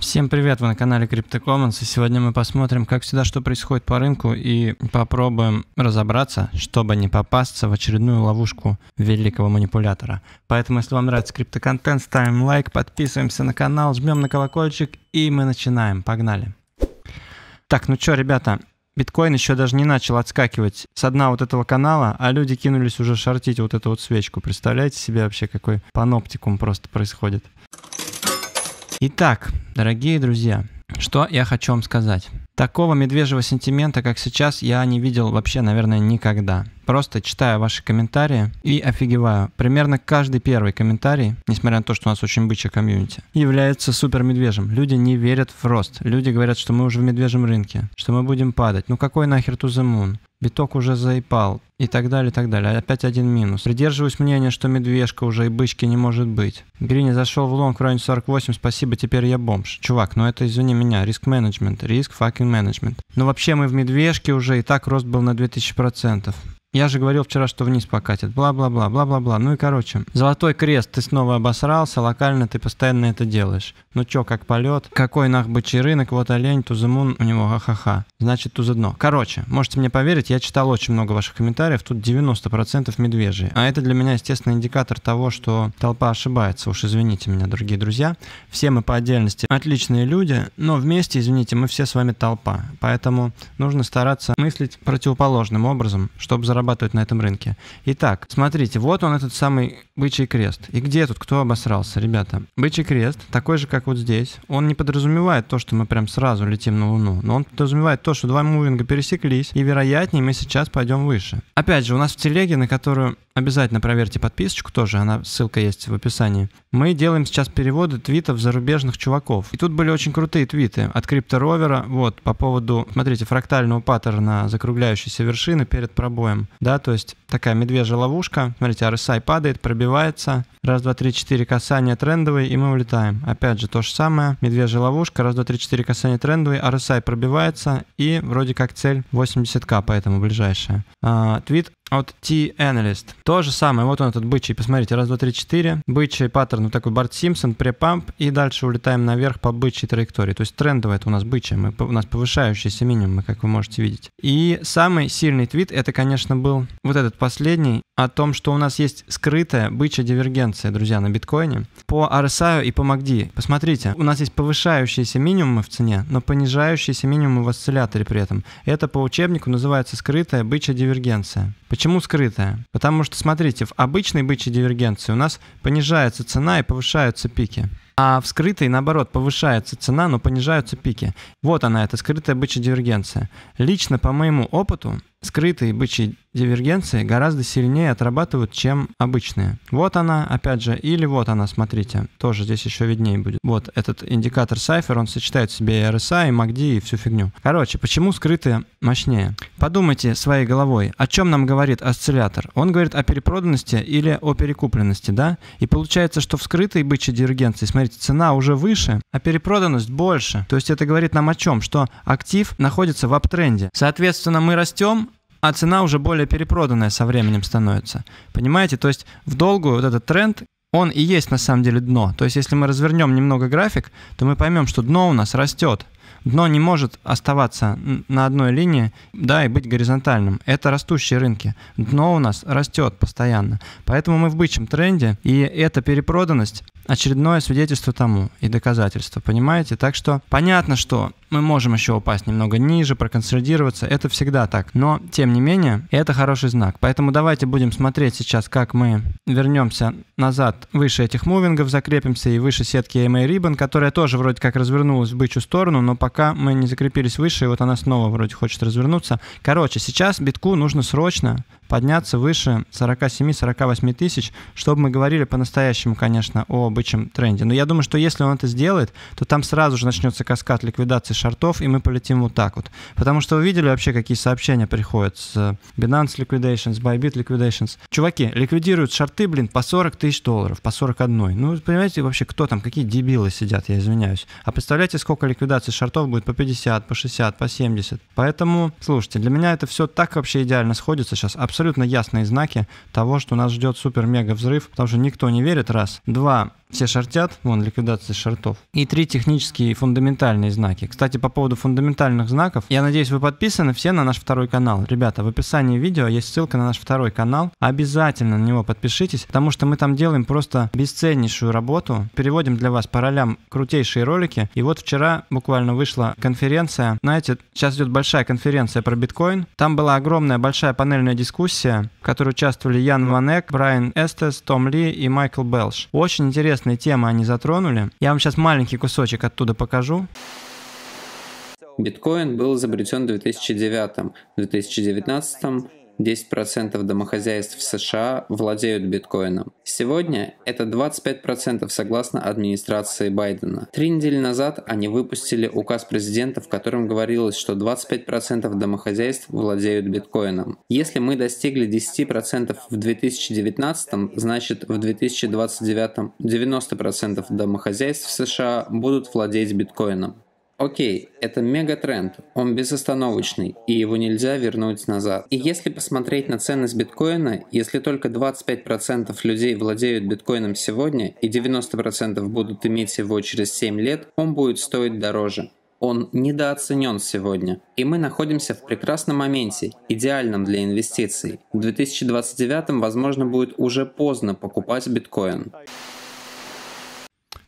Всем привет, вы на канале CryptoCommons, и сегодня мы посмотрим, как всегда, что происходит по рынку, и попробуем разобраться, чтобы не попасться в очередную ловушку великого манипулятора. Поэтому, если вам нравится криптоконтент, ставим лайк, подписываемся на канал, жмем на колокольчик, и мы начинаем. Погнали! Так, ну чё, ребята, биткоин еще даже не начал отскакивать с дна вот этого канала, а люди кинулись уже шортить вот эту вот свечку. Представляете себе вообще, какой паноптикум просто происходит? Итак, дорогие друзья, что я хочу вам сказать. Такого медвежьего сентимента, как сейчас, я не видел вообще, наверное, никогда просто читаю ваши комментарии и офигеваю. Примерно каждый первый комментарий, несмотря на то, что у нас очень бычья комьюнити, является супер медвежим. Люди не верят в рост. Люди говорят, что мы уже в медвежьем рынке, что мы будем падать. Ну какой нахер to the moon? Биток уже заипал и так далее, и так далее. Опять один минус. Придерживаюсь мнения, что медвежка уже и бычки не может быть. Грини зашел в лонг в районе 48, спасибо, теперь я бомж. Чувак, ну это, извини меня, риск менеджмент, риск fucking менеджмент. Но ну вообще мы в медвежке уже, и так рост был на 2000%. Я же говорил вчера, что вниз покатит. Бла-бла-бла, бла-бла-бла. Ну и короче. Золотой крест, ты снова обосрался, локально ты постоянно это делаешь. Ну чё, как полет? Какой нах бычий рынок, вот олень, тузымун, у него ха-ха-ха. Значит, тузы дно. Короче, можете мне поверить, я читал очень много ваших комментариев, тут 90% медвежьи. А это для меня, естественно, индикатор того, что толпа ошибается. Уж извините меня, дорогие друзья. Все мы по отдельности отличные люди, но вместе, извините, мы все с вами толпа. Поэтому нужно стараться мыслить противоположным образом, чтобы заработать зарабатывают на этом рынке. Итак, смотрите, вот он этот самый бычий крест. И где тут кто обосрался, ребята? Бычий крест, такой же, как вот здесь, он не подразумевает то, что мы прям сразу летим на Луну, но он подразумевает то, что два мувинга пересеклись, и вероятнее мы сейчас пойдем выше. Опять же, у нас в телеге, на которую обязательно проверьте подписочку тоже, она ссылка есть в описании. Мы делаем сейчас переводы твитов зарубежных чуваков. И тут были очень крутые твиты от крипторовера, вот, по поводу, смотрите, фрактального паттерна закругляющейся вершины перед пробоем да, то есть такая медвежья ловушка, смотрите, RSI падает, пробивается, раз, два, три, четыре касания трендовые, и мы улетаем. Опять же, то же самое, медвежья ловушка, раз, два, три, четыре касания трендовые, RSI пробивается, и вроде как цель 80к, поэтому ближайшая. А, твит а от T-Analyst. То же самое, вот он этот бычий, посмотрите, раз, два, три, четыре. Бычий паттерн, вот такой Барт Симпсон, препамп, и дальше улетаем наверх по бычьей траектории. То есть трендовая это у нас бычья, мы, у нас повышающиеся минимумы, как вы можете видеть. И самый сильный твит, это, конечно, был вот этот последний, о том, что у нас есть скрытая бычья дивергенция, друзья, на биткоине. По RSI и по MACD, посмотрите, у нас есть повышающиеся минимумы в цене, но понижающиеся минимумы в осцилляторе при этом. Это по учебнику называется скрытая бычья дивергенция. Почему скрытая? Потому что, смотрите, в обычной бычьей дивергенции у нас понижается цена и повышаются пики. А в скрытой, наоборот, повышается цена, но понижаются пики. Вот она, эта скрытая бычья дивергенция. Лично, по моему опыту, скрытые бычьи дивергенции гораздо сильнее отрабатывают, чем обычные. Вот она, опять же, или вот она, смотрите, тоже здесь еще виднее будет. Вот этот индикатор Cypher, он сочетает в себе и RSI, и MACD, и всю фигню. Короче, почему скрытые мощнее? Подумайте своей головой, о чем нам говорит осциллятор? Он говорит о перепроданности или о перекупленности, да? И получается, что в скрытой бычьей дивергенции, смотрите, цена уже выше, а перепроданность больше. То есть это говорит нам о чем? Что актив находится в аптренде. Соответственно, мы растем, а цена уже более перепроданная со временем становится. Понимаете? То есть в долгую вот этот тренд, он и есть на самом деле дно. То есть если мы развернем немного график, то мы поймем, что дно у нас растет. Дно не может оставаться на одной линии, да, и быть горизонтальным. Это растущие рынки. Дно у нас растет постоянно. Поэтому мы в бычьем тренде, и эта перепроданность, очередное свидетельство тому и доказательство, понимаете? Так что понятно, что мы можем еще упасть немного ниже, проконсолидироваться, это всегда так. Но, тем не менее, это хороший знак. Поэтому давайте будем смотреть сейчас, как мы вернемся назад выше этих мувингов, закрепимся и выше сетки AMA Ribbon, которая тоже вроде как развернулась в бычью сторону, но пока мы не закрепились выше, и вот она снова вроде хочет развернуться. Короче, сейчас битку нужно срочно подняться выше 47-48 тысяч, чтобы мы говорили по-настоящему, конечно, о бычьем тренде. Но я думаю, что если он это сделает, то там сразу же начнется каскад ликвидации шортов, и мы полетим вот так вот. Потому что вы видели вообще, какие сообщения приходят с э, Binance Liquidations, Bybit Liquidations. Чуваки, ликвидируют шорты, блин, по 40 тысяч долларов, по 41. Ну, понимаете, вообще, кто там, какие дебилы сидят, я извиняюсь. А представляете, сколько ликвидации шортов будет по 50, по 60, по 70. Поэтому, слушайте, для меня это все так вообще идеально сходится сейчас, абсолютно абсолютно ясные знаки того, что нас ждет супер-мега взрыв, потому что никто не верит, раз. Два, все шортят, вон ликвидация шортов. И три технические фундаментальные знаки. Кстати, по поводу фундаментальных знаков, я надеюсь, вы подписаны все на наш второй канал. Ребята, в описании видео есть ссылка на наш второй канал. Обязательно на него подпишитесь, потому что мы там делаем просто бесценнейшую работу. Переводим для вас по ролям крутейшие ролики. И вот вчера буквально вышла конференция. Знаете, сейчас идет большая конференция про биткоин. Там была огромная большая панельная дискуссия, в которой участвовали Ян Ванек, Брайан Эстес, Том Ли и Майкл Белш. Очень интересно интересные темы они затронули. Я вам сейчас маленький кусочек оттуда покажу. Биткоин был изобретен в 2009, в 2019 10% домохозяйств в США владеют биткоином. Сегодня это 25% согласно администрации Байдена. Три недели назад они выпустили указ президента, в котором говорилось, что 25% домохозяйств владеют биткоином. Если мы достигли 10% в 2019, значит в 2029 90% домохозяйств в США будут владеть биткоином. Окей, это мегатренд, он безостановочный, и его нельзя вернуть назад. И если посмотреть на ценность биткоина, если только 25% людей владеют биткоином сегодня и 90% будут иметь его через 7 лет, он будет стоить дороже. Он недооценен сегодня. И мы находимся в прекрасном моменте, идеальном для инвестиций. В 2029 возможно будет уже поздно покупать биткоин.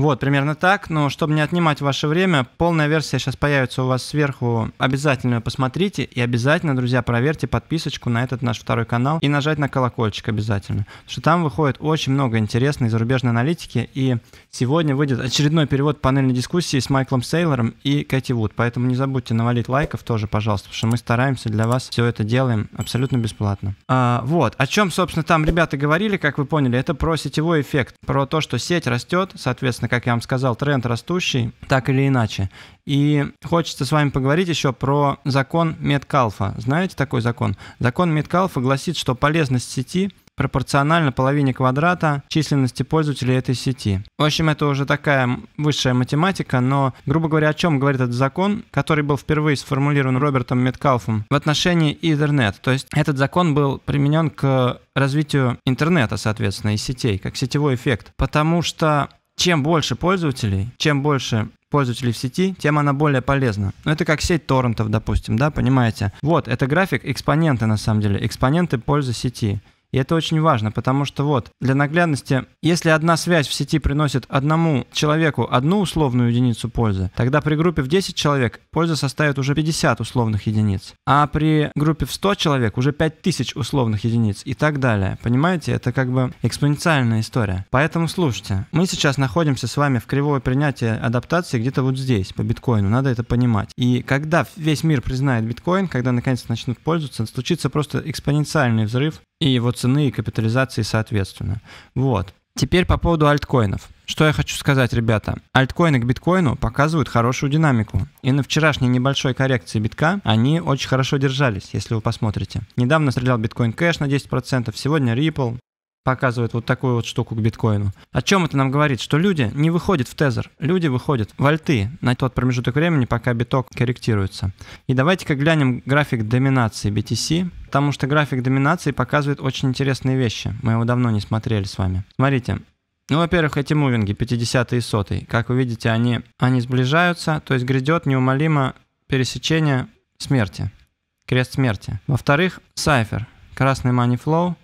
Вот, примерно так. Но чтобы не отнимать ваше время, полная версия сейчас появится у вас сверху. Обязательно ее посмотрите и обязательно, друзья, проверьте подписочку на этот наш второй канал и нажать на колокольчик обязательно. Потому что там выходит очень много интересной зарубежной аналитики. И сегодня выйдет очередной перевод панельной дискуссии с Майклом Сейлором и Кэти Вуд. Поэтому не забудьте навалить лайков тоже, пожалуйста, потому что мы стараемся для вас все это делаем абсолютно бесплатно. А, вот, о чем, собственно, там ребята говорили, как вы поняли, это про сетевой эффект, про то, что сеть растет, соответственно, как я вам сказал, тренд растущий, так или иначе. И хочется с вами поговорить еще про закон Меткалфа. Знаете такой закон? Закон Меткалфа гласит, что полезность сети пропорционально половине квадрата численности пользователей этой сети. В общем, это уже такая высшая математика, но, грубо говоря, о чем говорит этот закон, который был впервые сформулирован Робертом Меткалфом в отношении Ethernet. То есть этот закон был применен к развитию интернета, соответственно, и сетей, как сетевой эффект. Потому что чем больше пользователей, чем больше пользователей в сети, тем она более полезна. Ну это как сеть торрентов, допустим, да, понимаете? Вот, это график экспоненты на самом деле, экспоненты пользы сети. И это очень важно, потому что вот, для наглядности, если одна связь в сети приносит одному человеку одну условную единицу пользы, тогда при группе в 10 человек польза составит уже 50 условных единиц, а при группе в 100 человек уже 5000 условных единиц и так далее. Понимаете, это как бы экспоненциальная история. Поэтому слушайте, мы сейчас находимся с вами в кривое принятие адаптации где-то вот здесь, по биткоину, надо это понимать. И когда весь мир признает биткоин, когда наконец начнут пользоваться, случится просто экспоненциальный взрыв и его цены и капитализации соответственно. Вот. Теперь по поводу альткоинов. Что я хочу сказать, ребята. Альткоины к биткоину показывают хорошую динамику. И на вчерашней небольшой коррекции битка они очень хорошо держались, если вы посмотрите. Недавно стрелял биткоин кэш на 10%, сегодня Ripple показывает вот такую вот штуку к биткоину. О чем это нам говорит? Что люди не выходят в тезер, люди выходят в альты на тот промежуток времени, пока биток корректируется. И давайте-ка глянем график доминации BTC потому что график доминации показывает очень интересные вещи. Мы его давно не смотрели с вами. Смотрите, ну, во-первых, эти мувинги 50 и 100. Как вы видите, они, они сближаются, то есть грядет неумолимо пересечение смерти, крест смерти. Во-вторых, сайфер, красный money flow,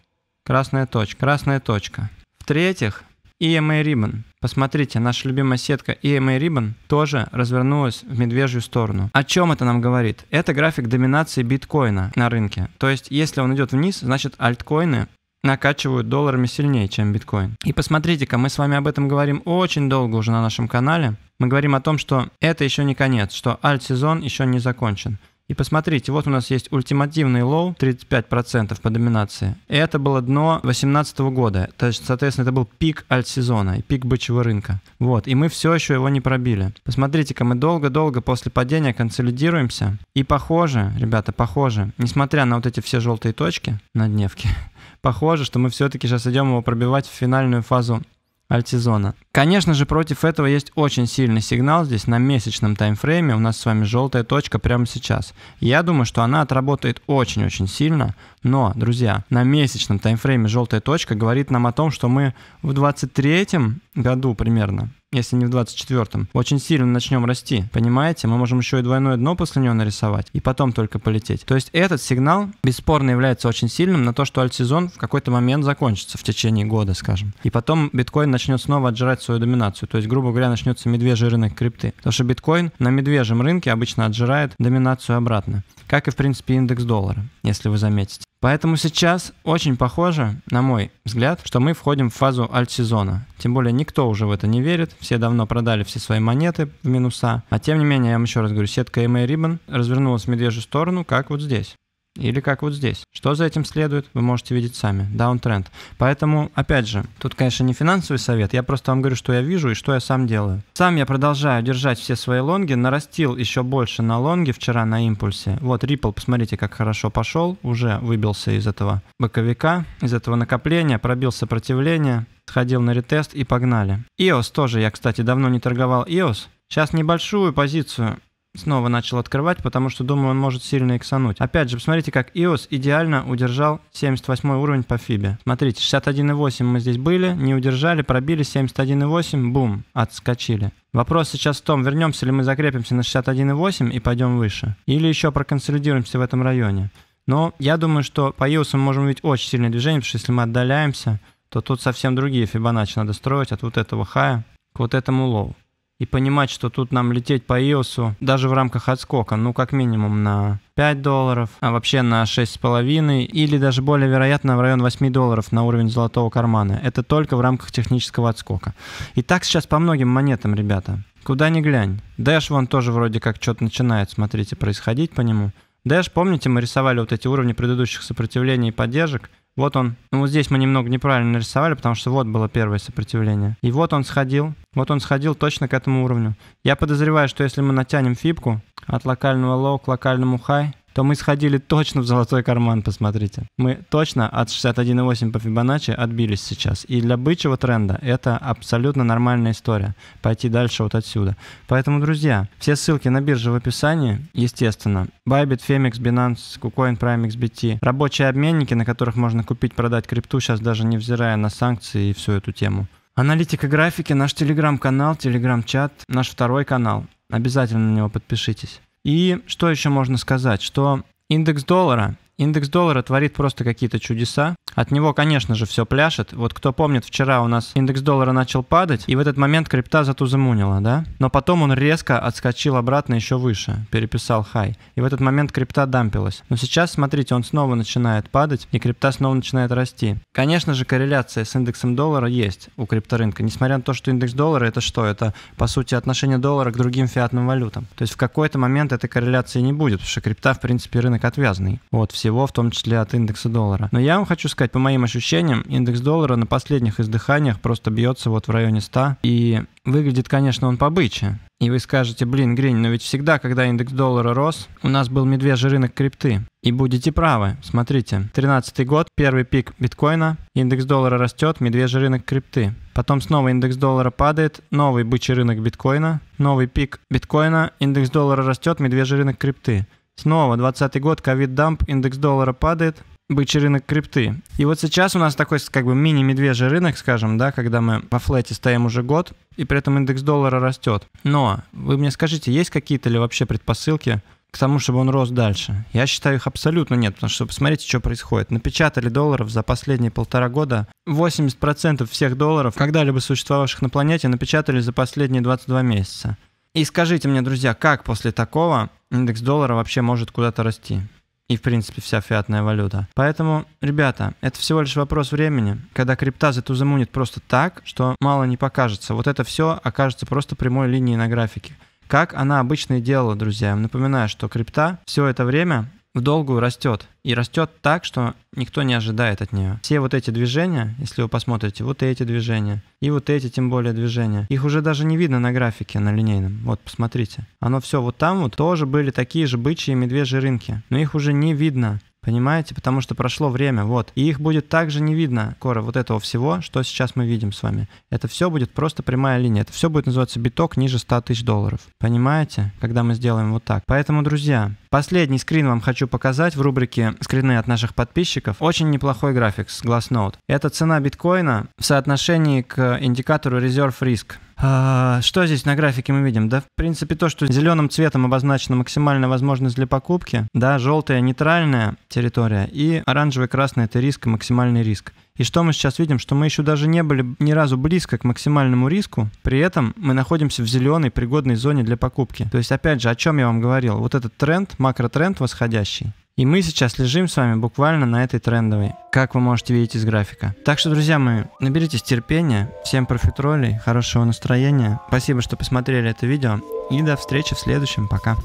красная точка, красная точка. В-третьих, EMA ribbon, эм Посмотрите, наша любимая сетка EMA Ribbon тоже развернулась в медвежью сторону. О чем это нам говорит? Это график доминации биткоина на рынке. То есть, если он идет вниз, значит альткоины накачивают долларами сильнее, чем биткоин. И посмотрите-ка, мы с вами об этом говорим очень долго уже на нашем канале. Мы говорим о том, что это еще не конец, что альт-сезон еще не закончен. И посмотрите, вот у нас есть ультимативный лоу 35% по доминации. И это было дно 2018 года. То есть, соответственно, это был пик альт-сезона и пик бычьего рынка. Вот, и мы все еще его не пробили. Посмотрите-ка, мы долго-долго после падения консолидируемся. И похоже, ребята, похоже, несмотря на вот эти все желтые точки на дневке, похоже, что мы все-таки сейчас идем его пробивать в финальную фазу альтизона. Конечно же, против этого есть очень сильный сигнал здесь на месячном таймфрейме. У нас с вами желтая точка прямо сейчас. Я думаю, что она отработает очень-очень сильно. Но, друзья, на месячном таймфрейме желтая точка говорит нам о том, что мы в 23 году примерно если не в 24-м, очень сильно начнем расти. Понимаете? Мы можем еще и двойное дно после него нарисовать, и потом только полететь. То есть этот сигнал бесспорно является очень сильным на то, что альт-сезон в какой-то момент закончится в течение года, скажем. И потом биткоин начнет снова отжирать свою доминацию. То есть, грубо говоря, начнется медвежий рынок крипты. Потому что биткоин на медвежьем рынке обычно отжирает доминацию обратно. Как и, в принципе, индекс доллара, если вы заметите. Поэтому сейчас очень похоже, на мой взгляд, что мы входим в фазу альт-сезона. Тем более никто уже в это не верит, все давно продали все свои монеты в минуса. А тем не менее, я вам еще раз говорю, сетка EMA Ribbon развернулась в медвежью сторону, как вот здесь. Или как вот здесь. Что за этим следует, вы можете видеть сами. Даунтренд. Поэтому, опять же, тут, конечно, не финансовый совет. Я просто вам говорю, что я вижу и что я сам делаю. Сам я продолжаю держать все свои лонги. Нарастил еще больше на лонге вчера на импульсе. Вот Ripple, посмотрите, как хорошо пошел. Уже выбился из этого боковика, из этого накопления. Пробил сопротивление. Сходил на ретест и погнали. EOS тоже. Я, кстати, давно не торговал EOS. Сейчас небольшую позицию снова начал открывать, потому что, думаю, он может сильно иксануть. Опять же, посмотрите, как iOS идеально удержал 78 уровень по фибе. Смотрите, 61.8 мы здесь были, не удержали, пробили 71.8, бум, отскочили. Вопрос сейчас в том, вернемся ли мы закрепимся на 61.8 и пойдем выше, или еще проконсолидируемся в этом районе. Но я думаю, что по iOS мы можем видеть очень сильное движение, потому что если мы отдаляемся, то тут совсем другие Фибоначчи надо строить от вот этого хая к вот этому лоу и понимать, что тут нам лететь по iOS, даже в рамках отскока, ну как минимум на 5 долларов, а вообще на 6,5 или даже более вероятно в район 8 долларов на уровень золотого кармана. Это только в рамках технического отскока. И так сейчас по многим монетам, ребята. Куда ни глянь. Дэш вон тоже вроде как что-то начинает, смотрите, происходить по нему. Dash, помните, мы рисовали вот эти уровни предыдущих сопротивлений и поддержек? Вот он. Ну, вот здесь мы немного неправильно нарисовали, потому что вот было первое сопротивление. И вот он сходил. Вот он сходил точно к этому уровню. Я подозреваю, что если мы натянем фибку от локального лоу к локальному хай, то мы сходили точно в золотой карман, посмотрите. Мы точно от 61,8 по Фибоначчи отбились сейчас. И для бычьего тренда это абсолютно нормальная история. Пойти дальше вот отсюда. Поэтому, друзья, все ссылки на бирже в описании, естественно. Bybit, Femex, Binance, KuCoin, Prime, XBT. Рабочие обменники, на которых можно купить, продать крипту, сейчас даже невзирая на санкции и всю эту тему. Аналитика графики, наш телеграм-канал, телеграм-чат, наш второй канал. Обязательно на него подпишитесь. И что еще можно сказать, что индекс доллара Индекс доллара творит просто какие-то чудеса. От него, конечно же, все пляшет. Вот кто помнит, вчера у нас индекс доллара начал падать, и в этот момент крипта затузамунила, да? Но потом он резко отскочил обратно еще выше, переписал хай. И в этот момент крипта дампилась. Но сейчас, смотрите, он снова начинает падать, и крипта снова начинает расти. Конечно же, корреляция с индексом доллара есть у крипторынка. Несмотря на то, что индекс доллара это что? Это, по сути, отношение доллара к другим фиатным валютам. То есть в какой-то момент этой корреляции не будет, потому что крипта, в принципе, рынок отвязный. Вот, все всего, в том числе от индекса доллара. Но я вам хочу сказать, по моим ощущениям, индекс доллара на последних издыханиях просто бьется вот в районе 100. И выглядит, конечно, он побыче. И вы скажете, блин, Грин, но ведь всегда, когда индекс доллара рос, у нас был медвежий рынок крипты. И будете правы. Смотрите, 13 год, первый пик биткоина, индекс доллара растет, медвежий рынок крипты. Потом снова индекс доллара падает, новый бычий рынок биткоина, новый пик биткоина, индекс доллара растет, медвежий рынок крипты. Снова 20 год, ковид-дамп, индекс доллара падает, бычий рынок крипты. И вот сейчас у нас такой как бы мини-медвежий рынок, скажем, да, когда мы по флете стоим уже год, и при этом индекс доллара растет. Но вы мне скажите, есть какие-то ли вообще предпосылки к тому, чтобы он рос дальше? Я считаю, их абсолютно нет, потому что посмотрите, что происходит. Напечатали долларов за последние полтора года. 80% всех долларов, когда-либо существовавших на планете, напечатали за последние 22 месяца. И скажите мне, друзья, как после такого индекс доллара вообще может куда-то расти? и, в принципе, вся фиатная валюта. Поэтому, ребята, это всего лишь вопрос времени, когда крипта затузамунит просто так, что мало не покажется. Вот это все окажется просто прямой линией на графике. Как она обычно и делала, друзья. напоминаю, что крипта все это время в долгую растет. И растет так, что никто не ожидает от нее. Все вот эти движения, если вы посмотрите, вот эти движения, и вот эти тем более движения, их уже даже не видно на графике, на линейном. Вот, посмотрите. Оно все вот там вот тоже были такие же бычьи и медвежьи рынки. Но их уже не видно. Понимаете? Потому что прошло время, вот. И их будет также не видно, скоро, вот этого всего, что сейчас мы видим с вами. Это все будет просто прямая линия. Это все будет называться биток ниже 100 тысяч долларов. Понимаете? Когда мы сделаем вот так. Поэтому, друзья, последний скрин вам хочу показать в рубрике «Скрины от наших подписчиков». Очень неплохой график с Glassnode. Это цена биткоина в соотношении к индикатору Reserve Risk. А, что здесь на графике мы видим? Да, в принципе, то, что зеленым цветом обозначена максимальная возможность для покупки, да, желтая нейтральная территория и оранжевый красный это риск и максимальный риск. И что мы сейчас видим? Что мы еще даже не были ни разу близко к максимальному риску, при этом мы находимся в зеленой пригодной зоне для покупки. То есть, опять же, о чем я вам говорил? Вот этот тренд, макротренд восходящий, и мы сейчас лежим с вами буквально на этой трендовой, как вы можете видеть из графика. Так что, друзья мои, наберитесь терпения, всем профитролей, хорошего настроения. Спасибо, что посмотрели это видео, и до встречи в следующем, пока.